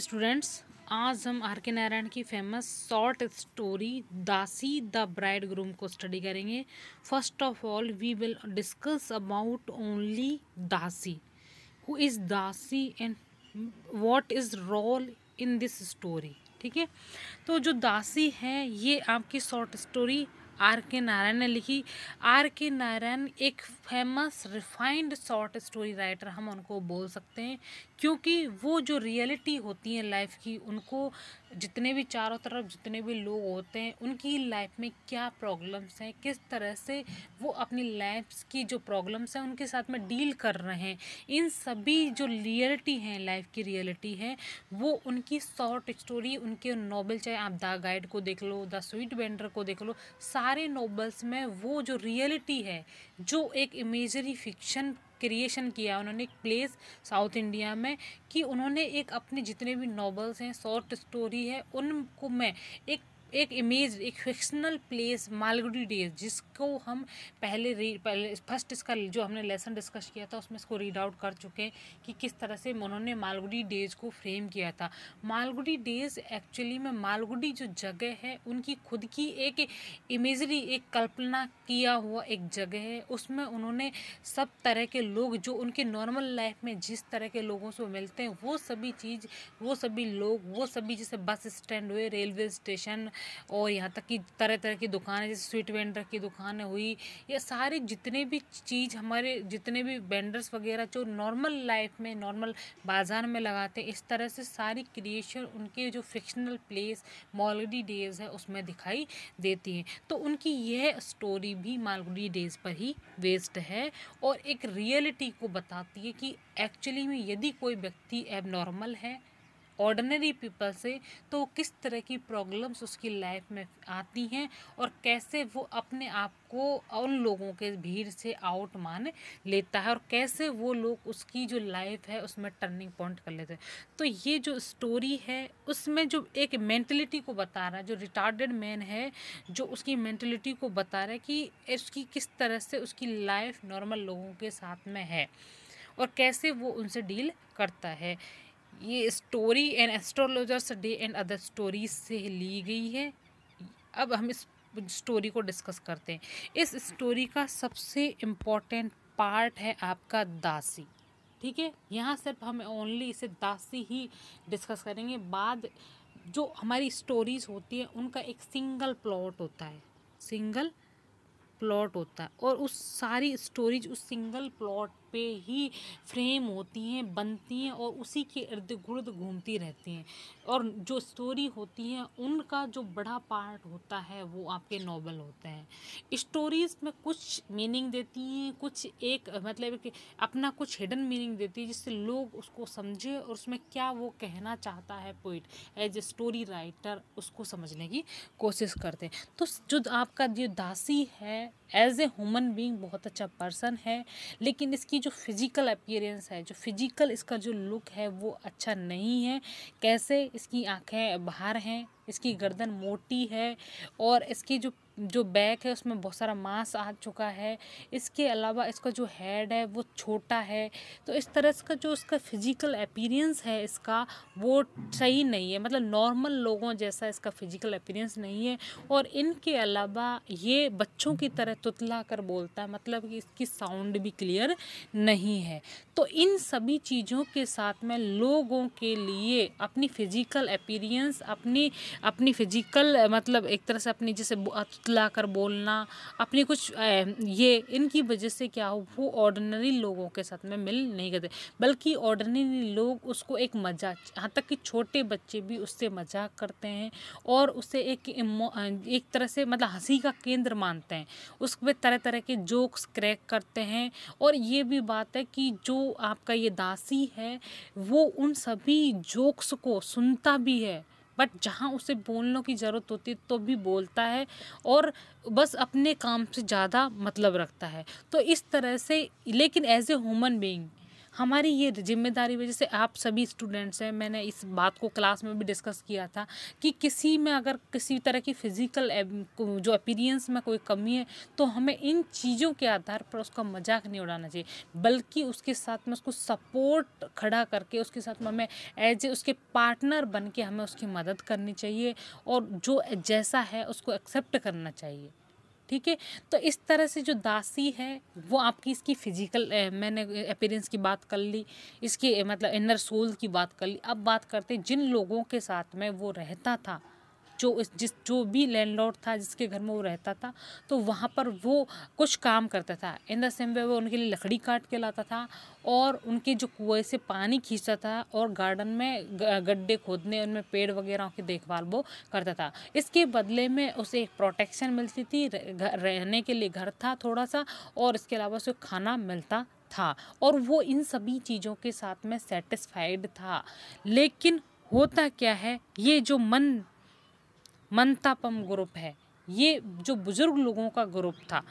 students आज हम are K Narayan की famous short story Dasi the bridegroom को स्टडी करेंगे first of all we will discuss about only Dasi who is Dasi and what is role in this story ठीक है तो जो दासी है ये आपकी short story are K Narayan ने लिखी आर के नारायण एक famous refined short story writer हम उनको बोल सकते हैं क्योंकि वो जो रियलिटी होती है लाइफ की उनको जितने भी चारों तरफ जितने भी लोग होते हैं उनकी लाइफ में क्या प्रॉब्लम्स हैं किस तरह से वो अपनी लाइफ की जो प्रॉब्लम्स हैं उनके साथ में डील कर रहे हैं इन सभी जो रियलिटी हैं लाइफ की रियलिटी है वो उनकी शॉर्ट स्टोरी उनके नॉबल चाहे आप द गाइड को देख लो द स्वीट बेंडर को देख लो सारे नॉबल्स में वो जो रियलिटी है जो एक इमेजरी फिक्शन क्रिएशन किया उन्होंने एक प्लेस साउथ इंडिया में कि उन्होंने एक अपने जितने भी नॉवल्स हैं शॉर्ट स्टोरी है उनको मैं एक एक इमेज एक फिक्शनल प्लेस मालगुडी डेज जिसको हम पहले री पहले फर्स्ट इसका जो हमने लेसन डिस्कस किया था उसमें इसको रीड आउट कर चुके हैं कि किस तरह से उन्होंने मालगुडी डेज को फ्रेम किया था मालगुडी डेज एक्चुअली में मालगुडी जो जगह है उनकी खुद की एक इमेजरी एक कल्पना किया हुआ एक जगह है उसमें उन्होंने सब तरह के लोग जो उनके नॉर्मल लाइफ में जिस तरह के लोगों से मिलते हैं वो सभी चीज़ वो सभी लोग वो सभी जैसे बस स्टैंड हुए रेलवे स्टेशन और यहाँ तक कि तरह तरह की दुकान है जैसे स्वीट वेंडर की दुकान हुई या सारे जितने भी चीज़ हमारे जितने भी वेंडर्स वगैरह जो नॉर्मल लाइफ में नॉर्मल बाज़ार में लगाते हैं इस तरह से सारी क्रिएशन उनके जो फिक्शनल प्लेस मॉलगुडी डेज है उसमें दिखाई देती है तो उनकी यह स्टोरी भी मालगुडी डेज पर ही वेस्ट है और एक रियलिटी को बताती है कि एक्चुअली में यदि कोई व्यक्ति एबनॉर्मल है ऑर्डनरी पीपल से तो किस तरह की प्रॉब्लम्स उसकी लाइफ में आती हैं और कैसे वो अपने आप को उन लोगों के भीड़ से आउट मान लेता है और कैसे वो लोग उसकी जो लाइफ है उसमें टर्निंग पॉइंट कर लेते हैं तो ये जो स्टोरी है उसमें जो एक मैंटलिटी को बता रहा है जो रिटार्डेड मैन है जो उसकी मैंटलिटी को बता रहा है कि उसकी किस तरह से उसकी लाइफ नॉर्मल लोगों के साथ में है और कैसे वो उनसे डील करता है ये story an astrologers day and other stories से ली गई है अब हम इस स्टोरी को डिस्कस करते हैं इस स्टोरी का सबसे इम्पोर्टेंट पार्ट है आपका दासी ठीक है यहाँ सिर्फ हम ओनली इसे दासी ही डिस्कस करेंगे बाद जो हमारी स्टोरीज होती हैं उनका एक सिंगल प्लॉट होता है सिंगल प्लॉट होता है और उस सारी स्टोरीज उस सिंगल प्लॉट पे ही फ्रेम होती हैं बनती हैं और उसी के इर्द गुर्द घूमती रहती हैं और जो स्टोरी होती हैं उनका जो बड़ा पार्ट होता है वो आपके नॉवल होते हैं स्टोरीज़ में कुछ मीनिंग देती हैं कुछ एक मतलब कि अपना कुछ हिडन मीनिंग देती है जिससे लोग उसको समझे और उसमें क्या वो कहना चाहता है poet as a story writer उसको समझने की कोशिश करते हैं तो जो आपका जो दासी है एज ए ह्यूमन बींग बहुत अच्छा पर्सन है लेकिन इसकी जो फिज़िकल अपीयरेंस है जो फिज़िकल इसका जो लुक है वो अच्छा नहीं है कैसे इसकी आँखें बाहर हैं इसकी गर्दन मोटी है और इसकी जो जो बैक है उसमें बहुत सारा मांस आ चुका है इसके अलावा इसका जो हेड है वो छोटा है तो इस तरह इसका जो उसका फिजिकल अपीरियंस है इसका वो सही नहीं है मतलब नॉर्मल लोगों जैसा इसका फिजिकल अपीरियंस नहीं है और इनके अलावा ये बच्चों की तरह तुतला कर बोलता है मतलब कि इसकी साउंड भी क्लियर नहीं है तो इन सभी चीज़ों के साथ में लोगों के लिए अपनी फिजिकल अपीरियंस अपनी अपनी फिजिकल मतलब एक तरह से अपनी जैसे कर बोलना अपनी कुछ ये इनकी वजह से क्या हो वो ऑर्डनरी लोगों के साथ में मिल नहीं करते बल्कि ऑर्डनरी लोग उसको एक मजाक यहाँ तक कि छोटे बच्चे भी उससे मजाक करते हैं और उसे एक एक तरह से मतलब हंसी का केंद्र मानते हैं उस पर तरह तरह के जोक्स क्रैक करते हैं और ये भी बात है कि जो आपका ये दासी है वो उन सभी जोक्स को सुनता भी है बट जहाँ उसे बोलने की ज़रूरत होती है तो भी बोलता है और बस अपने काम से ज़्यादा मतलब रखता है तो इस तरह से लेकिन एज ए ह्यूमन बींग हमारी ये जिम्मेदारी वजह से आप सभी स्टूडेंट्स हैं मैंने इस बात को क्लास में भी डिस्कस किया था कि किसी में अगर किसी तरह की फिज़िकल जो अपीरियंस में कोई कमी है तो हमें इन चीज़ों के आधार पर उसका मजाक नहीं उड़ाना चाहिए बल्कि उसके साथ में उसको सपोर्ट खड़ा करके उसके साथ में हमें एज ए उसके पार्टनर बन के हमें उसकी मदद करनी चाहिए और जो जैसा है उसको एक्सेप्ट करना चाहिए ठीक है तो इस तरह से जो दासी है वो आपकी इसकी फिजिकल मैंने अपेरेंस की बात कर ली इसकी मतलब इनर सोल की बात कर ली अब बात करते जिन लोगों के साथ में वो रहता था जो इस जिस जो भी लैंडलॉर्ड था जिसके घर में वो रहता था तो वहाँ पर वो कुछ काम करता था इन द सेम वे वो उनके लिए लकड़ी काट के लाता था और उनके जो कुएँ से पानी खींचता था और गार्डन में गड्ढे खोदने उनमें पेड़ वगैरह की देखभाल वो करता था इसके बदले में उसे एक प्रोटेक्शन मिलती थी रहने के लिए घर था थोड़ा सा और इसके अलावा उसे खाना मिलता था और वो इन सभी चीज़ों के साथ में सेटिस्फाइड था लेकिन होता क्या है ये जो मन मनतापम ग्रुप है ये जो बुज़ुर्ग लोगों का ग्रुप था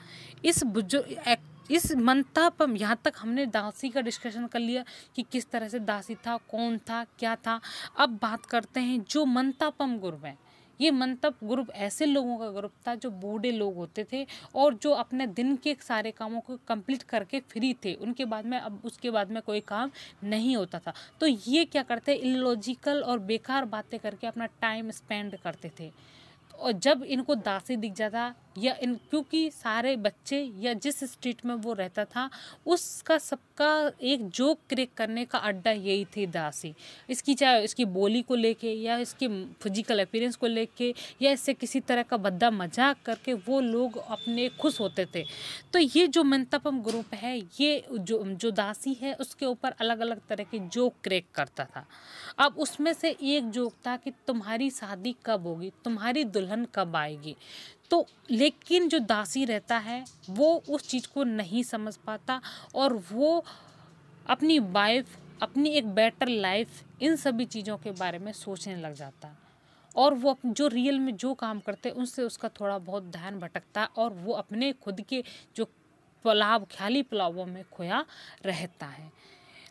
इस बुजुर्ग इस मंतापम यहाँ तक हमने दासी का डिस्कशन कर लिया कि किस तरह से दासी था कौन था क्या था अब बात करते हैं जो मनतापम ग्रुप है ये मंतप ग्रुप ऐसे लोगों का ग्रुप था जो बूढ़े लोग होते थे और जो अपने दिन के सारे कामों को कंप्लीट करके फ्री थे उनके बाद में अब उसके बाद में कोई काम नहीं होता था तो ये क्या करते इलॉजिकल और बेकार बातें करके अपना टाइम स्पेंड करते थे और जब इनको दासी दिख जाता या इन क्योंकि सारे बच्चे या जिस स्ट्रीट में वो रहता था उसका सबका एक जोक क्रेक करने का अड्डा यही थी दासी इसकी चाहे इसकी बोली को लेके या इसके फिजिकल अपीरेंस को लेके या इससे किसी तरह का भद्दा मजाक करके वो लोग अपने खुश होते थे तो ये जो मंतपम ग्रुप है ये जो जो दासी है उसके ऊपर अलग अलग तरह के जोक क्रेक करता था अब उसमें से एक जोक था कि तुम्हारी शादी कब होगी तुम्हारी दुल्हन कब आएगी तो लेकिन जो दासी रहता है वो उस चीज़ को नहीं समझ पाता और वो अपनी वाइफ अपनी एक बेटर लाइफ इन सभी चीज़ों के बारे में सोचने लग जाता और वो जो रियल में जो काम करते हैं उनसे उसका थोड़ा बहुत ध्यान भटकता और वो अपने खुद के जो पलाव ख्याली पलावों में खोया रहता है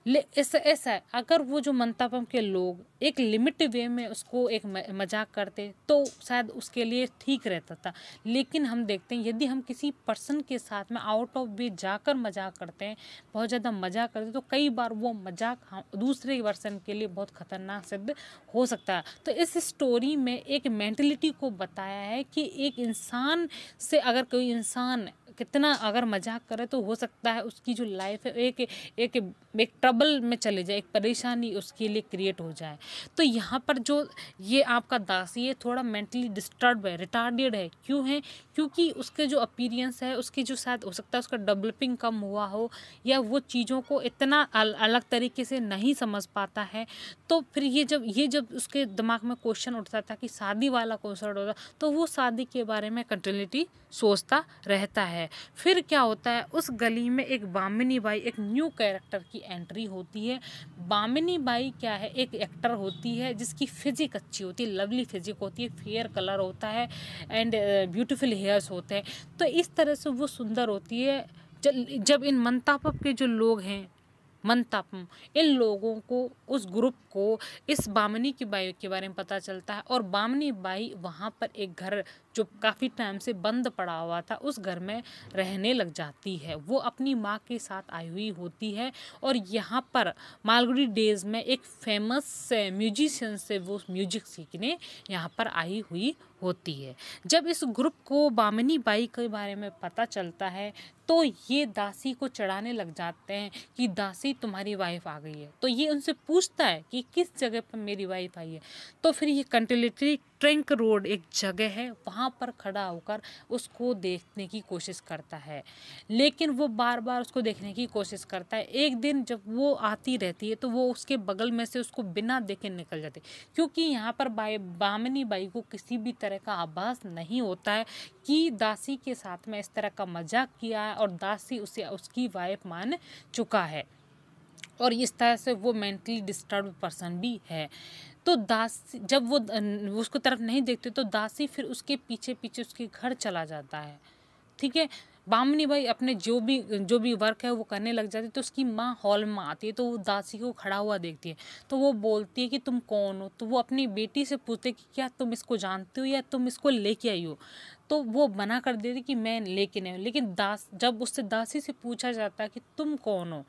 ऐसा ऐसा है अगर वो जो मंतापम के लोग एक लिमिट वे में उसको एक मजाक करते तो शायद उसके लिए ठीक रहता था लेकिन हम देखते हैं यदि हम किसी पर्सन के साथ में आउट ऑफ वे जाकर मजाक करते हैं बहुत ज़्यादा मजाक करते तो कई बार वो मजाक दूसरे पर्सन के लिए बहुत ख़तरनाक सिद्ध हो सकता है तो इस स्टोरी में एक मैंटलिटी को बताया है कि एक इंसान से अगर कोई इंसान कितना अगर मजाक करे तो हो सकता है उसकी जो लाइफ है एक एक एक ट्रबल में चले जाए एक परेशानी उसके लिए क्रिएट हो जाए तो यहाँ पर जो ये आपका दास ये थोड़ा मेंटली डिस्टर्ब है रिटार्डेड है क्यों है क्योंकि उसके जो अपीरियंस है उसकी जो शायद हो सकता है उसका डेवलपिंग कम हुआ हो या वो चीज़ों को इतना अल, अलग तरीके से नहीं समझ पाता है तो फिर ये जब ये जब उसके दिमाग में क्वेश्चन उठता था कि शादी वाला क्वेश्चन होता तो वो शादी के बारे में कंटिन्यूटी सोचता रहता है फिर क्या होता है उस गली में एक बामिनी बाई एक न्यू कैरेक्टर की की एंट्री होती है बामिनी बाई क्या है एक एक्टर होती है जिसकी फिजिक अच्छी होती है लवली फिजिक होती है फेयर कलर होता है एंड ब्यूटीफुल हेयर्स होते हैं तो इस तरह से वो सुंदर होती है जब इन मनतापप के जो लोग हैं मंतपम इन लोगों को उस ग्रुप को इस बामनी की बाई के बारे में पता चलता है और बामनी बाई वहाँ पर एक घर जो काफ़ी टाइम से बंद पड़ा हुआ था उस घर में रहने लग जाती है वो अपनी माँ के साथ आई हुई होती है और यहाँ पर मालगुड़ी डेज में एक फेमस म्यूजिशियन uh, से वो म्यूजिक सीखने यहाँ पर आई हुई होती है जब इस ग्रुप को बामनी बाई के बारे में पता चलता है तो ये दासी को चढ़ाने लग जाते हैं कि दासी तुम्हारी वाइफ आ गई है तो ये उनसे पूछता है कि किस जगह पर मेरी वाइफ आई है तो फिर ये कंटिलेटरी ट्रंक रोड एक जगह है वहाँ पर खड़ा होकर उसको देखने की कोशिश करता है लेकिन वो बार बार उसको देखने की कोशिश करता है एक दिन जब वो आती रहती है तो वो उसके बगल में से उसको बिना देखे निकल जाती क्योंकि यहाँ पर बाई बामनी बाई को किसी भी तरह का आभास नहीं होता है कि दासी के साथ में इस तरह का मजाक किया है और दासी उसे उसकी वाइफ मान चुका है और इस तरह से वो मेंटली डिस्टर्ब पर्सन भी है तो दासी जब वो उसको तरफ नहीं देखते तो दासी फिर उसके पीछे पीछे उसके घर चला जाता है ठीक है बामनी भाई अपने जो भी जो भी वर्क है वो करने लग जाती है तो उसकी माँ हॉल में आती है तो वो दासी को खड़ा हुआ देखती है तो वो बोलती है कि तुम कौन हो तो वो अपनी बेटी से पूछते कि क्या तुम इसको जानते हो या तुम इसको लेके आई हो तो वो मना कर देती कि मैं लेके नहीं हूँ लेकिन दास जब उससे दासी से पूछा जाता है कि तुम कौन हो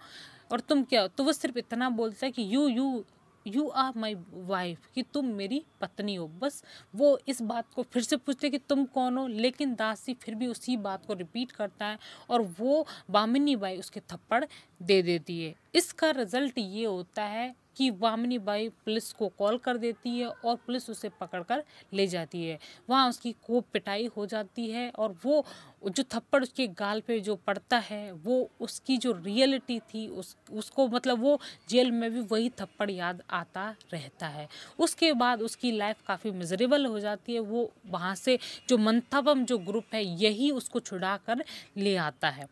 और तुम क्या हो तो वो सिर्फ इतना बोलता है कि you you you are my wife कि तुम मेरी पत्नी हो बस वो इस बात को फिर से पूछते कि तुम कौन हो लेकिन दासी फिर भी उसी बात को रिपीट करता है और वो बामिनी बाई उसके थप्पड़ दे देती है इसका रिजल्ट ये होता है कि वामनी बाई पुलिस को कॉल कर देती है और पुलिस उसे पकड़कर ले जाती है वहाँ उसकी कोप पिटाई हो जाती है और वो जो थप्पड़ उसके गाल पे जो पड़ता है वो उसकी जो रियलिटी थी उस उसको मतलब वो जेल में भी वही थप्पड़ याद आता रहता है उसके बाद उसकी लाइफ काफ़ी मिजरेबल हो जाती है वो वहाँ से जो मंथपम जो ग्रुप है यही उसको छुड़ा कर ले आता है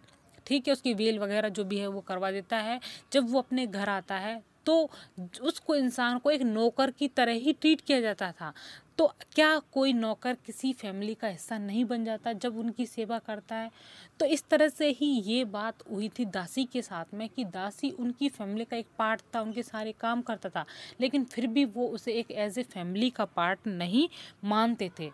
ठीक है उसकी वेल वगैरह जो भी है वो करवा देता है जब वो अपने घर आता है तो उसको इंसान को एक नौकर की तरह ही ट्रीट किया जाता था तो क्या कोई नौकर किसी फैमिली का हिस्सा नहीं बन जाता जब उनकी सेवा करता है तो इस तरह से ही ये बात हुई थी दासी के साथ में कि दासी उनकी फैमिली का एक पार्ट था उनके सारे काम करता था लेकिन फिर भी वो उसे एक एज ए फैमिली का पार्ट नहीं मानते थे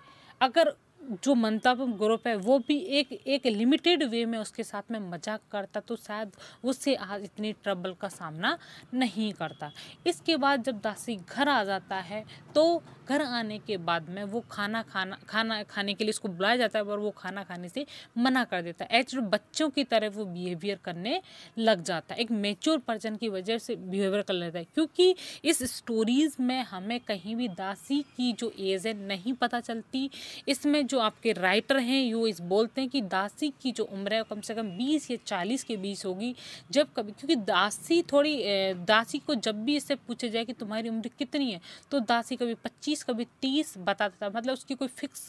अगर जो मनताप ग्रुप है वो भी एक एक लिमिटेड वे में उसके साथ में मजाक करता तो शायद उससे आज इतनी ट्रबल का सामना नहीं करता इसके बाद जब दासी घर आ जाता है तो घर आने के बाद में वो खाना खाना खाना खाने के लिए उसको बुलाया जाता है और वो खाना खाने से मना कर देता है एक्चुअली बच्चों की तरह वो बिहेवियर करने लग जाता है एक मेच्योर पर्सन की वजह से बिहेवियर कर लेता है क्योंकि इस स्टोरीज़ में हमें कहीं भी दासी की जो एज है नहीं पता चलती इसमें जो जो आपके राइटर हैं यू इस बोलते हैं कि दासी की जो उम्र है कम से कम बीस या चालीस के बीच होगी जब कभी क्योंकि दासी थोड़ी दासी को जब भी इससे पूछा जाए कि तुम्हारी उम्र कितनी है तो दासी कभी पच्चीस कभी तीस बता देता मतलब उसकी कोई फिक्स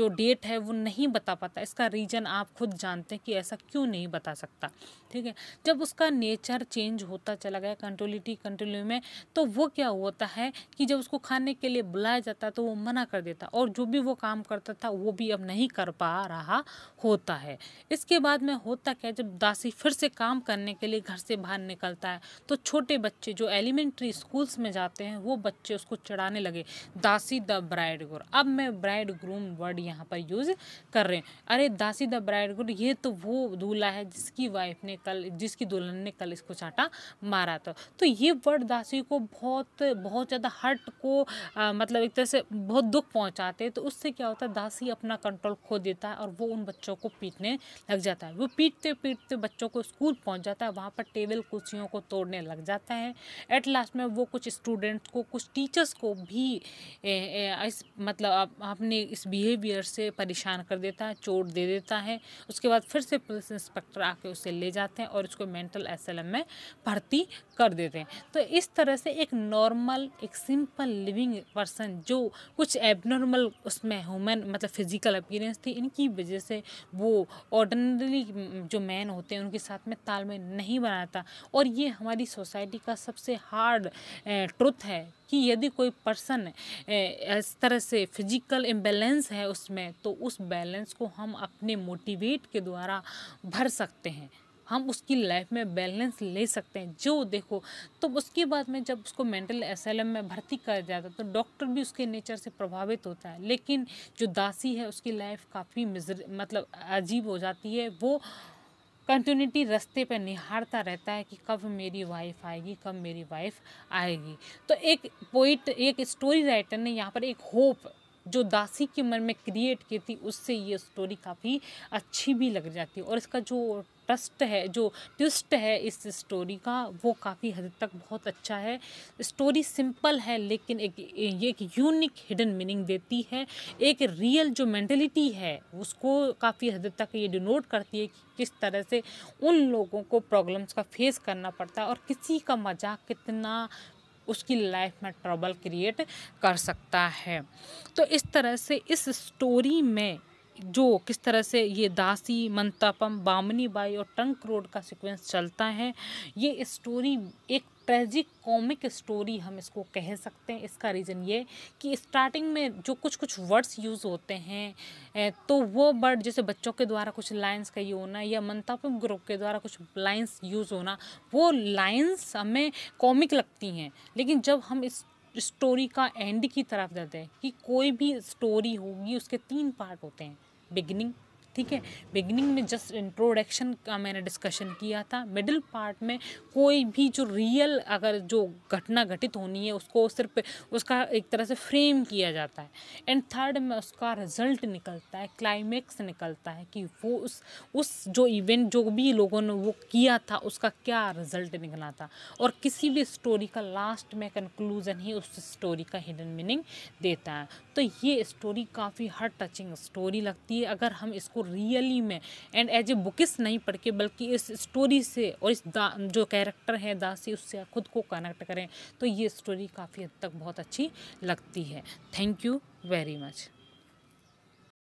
जो डेट है वो नहीं बता पाता इसका रीज़न आप खुद जानते हैं कि ऐसा क्यों नहीं बता सकता ठीक है जब उसका नेचर चेंज होता चला गया कंट्रोलिटी कंट्रोल में तो वो क्या होता है कि जब उसको खाने के लिए बुलाया जाता तो वो मना कर देता और जो भी वो काम करता था वो भी अब नहीं कर पा रहा होता है इसके बाद में होता क्या जब दासी फिर से काम करने के लिए घर से बाहर निकलता है तो छोटे बच्चे जो एलिमेंट्री स्कूल्स में जाते हैं वो बच्चे उसको चढ़ाने लगे दासी द ब्राइड गुर अब मैं ब्राइड ग्रूम वर्ड यहाँ पर यूज़ कर रहे हैं अरे दासी द ब्राइड गुर ये तो वो दूल्हा है जिसकी वाइफ ने कल जिसकी दुल्हन ने कल इसको चाटा मारा था तो ये वर्ड दासी को बहुत बहुत ज़्यादा हर्ट को आ, मतलब एक तरह से बहुत दुख पहुँचाते तो उससे क्या होता है दासी अपना कंट्रोल खो देता है और वो उन बच्चों को पीटने लग जाता है वो पीटते पीटते बच्चों को स्कूल पहुंच जाता है वहाँ पर टेबल कुर्सियों को तोड़ने लग जाता है एट लास्ट में वो कुछ स्टूडेंट्स को कुछ टीचर्स को भी ए, ए, इस मतलब अपने इस बिहेवियर से परेशान कर देता है चोट दे देता है उसके बाद फिर से पुलिस इंस्पेक्टर आके उसे ले जाते हैं और उसको मेंटल एस में भर्ती कर देते हैं तो इस तरह से एक नॉर्मल एक सिंपल लिविंग पर्सन जो कुछ एबनॉर्मल उसमें ह्यूमन मतलब फिज़िकल अपीयरेंस थी इनकी वजह से वो ऑर्डनरली जो मैन होते हैं उनके साथ में तालमेल नहीं बनाता और ये हमारी सोसाइटी का सबसे हार्ड ट्रुथ है कि यदि कोई पर्सन इस तरह से फिजिकल इम्बेलेंस है उसमें तो उस बैलेंस को हम अपने मोटिवेट के द्वारा भर सकते हैं हम उसकी लाइफ में बैलेंस ले सकते हैं जो देखो तो उसके बाद में जब उसको मेंटल एस में भर्ती कर जाता तो डॉक्टर भी उसके नेचर से प्रभावित होता है लेकिन जो दासी है उसकी लाइफ काफ़ी मतलब अजीब हो जाती है वो कंटिन्यूटी रास्ते पर निहारता रहता है कि कब मेरी वाइफ आएगी कब मेरी वाइफ आएगी तो एक पोइट एक स्टोरी राइटर ने यहाँ पर एक होप जो दासी की उम्र में क्रिएट की थी उससे ये स्टोरी काफ़ी अच्छी भी लग जाती है और इसका जो ट्रस्ट है जो ट्विस्ट है इस स्टोरी का वो काफ़ी हद तक बहुत अच्छा है स्टोरी सिंपल है लेकिन एक ये एक यूनिक हिडन मीनिंग देती है एक रियल जो मैंटेलिटी है उसको काफ़ी हद तक ये डिनोट करती है कि किस तरह से उन लोगों को प्रॉब्लम्स का फेस करना पड़ता है और किसी का मजाक कितना उसकी लाइफ में ट्रबल क्रिएट कर सकता है तो इस तरह से इस स्टोरी में जो किस तरह से ये दासी मंतापम बामनी बाई और टंक रोड का सीक्वेंस चलता है ये स्टोरी एक ट्रेजिक कॉमिक स्टोरी हम इसको कह सकते हैं इसका रीज़न ये कि स्टार्टिंग में जो कुछ कुछ वर्ड्स यूज़ होते हैं तो वो वर्ड जैसे बच्चों के द्वारा कुछ लाइन्स का ये होना या मनतापम ग्रुप के द्वारा कुछ लाइन्स यूज़ होना वो लाइन्स हमें कॉमिक लगती हैं लेकिन जब हम इस स्टोरी का एंड की तरफ जाते हैं कि कोई भी स्टोरी होगी उसके तीन पार्ट होते हैं बिगिनिंग ठीक है बिगनिंग में जस्ट इंट्रोडक्शन का मैंने डिस्कशन किया था मिडिल पार्ट में कोई भी जो रियल अगर जो घटना घटित होनी है उसको सिर्फ उसका एक तरह से फ्रेम किया जाता है एंड थर्ड में उसका रिजल्ट निकलता है क्लाइमेक्स निकलता है कि वो उस उस जो इवेंट जो भी लोगों ने वो किया था उसका क्या रिजल्ट निकला था और किसी भी स्टोरी का लास्ट में कंक्लूज़न ही उस स्टोरी का हिडन मीनिंग देता है तो ये स्टोरी काफ़ी हर टचिंग स्टोरी लगती है अगर हम इसको रियली में एंड एज ए बुकिस नहीं पढ़ के बल्कि इस स्टोरी से और इस जो कैरेक्टर है दासी उससे खुद को कनेक्ट करें तो ये स्टोरी काफ़ी हद तक बहुत अच्छी लगती है थैंक यू वेरी मच